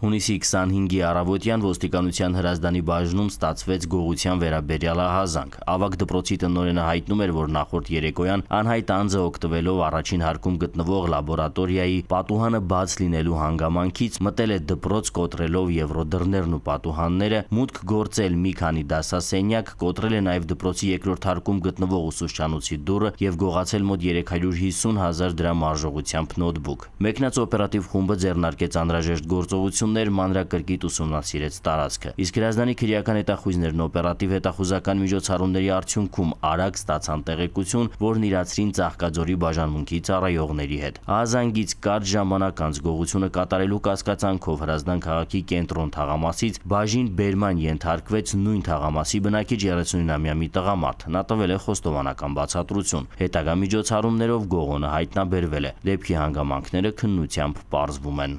Հունիսի 25-ի առավոտյան ոստիկանության հրազդանի բաժնում ստացվեց գողության վերաբերյալ ահազանգ։ Ավակ դպրոցի տնօրենը հայտնում էր, որ նախորդ երեկոյան անհայտ անձը օգտվելով առաջին հարկում գտնվող լաբորատորիայի պատուհանը բաց լինելու հանգամանքից մտել է դպրոց կոտրելով եվրոդռներն ու պատուհանները, մուտք գործել մի քանի դասասենյակ, կոտրել է նաև դպրոցի երկրորդ հարկում գտնվող ուսուցչանոցի դուռը եւ գողացել մոտ 350 000 դրամ արժողությամբ նոթբուկ։ Մեկնած օպերատիվ խումբը ձեռնարկեց անհրաժեշտ գործողություն տոններ մանրակրկիտ ուսումնասիրեց տարածքը։ Իսկ Հրազդանի քրեական հետախույզներն օպերատիվ հետախուզական միջոցառումների արդյունքում արագ ստացան տեղեկություն, որն իրացրին Ծաղկաձորի բաժանմունքի ծառայողների հետ։ Ահազանգից կարճ ժամանակ անց գողությունը կատարելու կասկածանքով Հրազդան քաղաքի կենտրոն թաղամասից բաժին Բերման ենթարկվեց նույն թաղամասի բնակիչ 39-ամյա մի տղամարդ։ Նա տվել է խոստովանական բացատրություն։ Հետագա միջոցառումներով գողոնը հայտնաբերվել է։ Դեպքի հանգամանքները քննությամբ պարզվում են։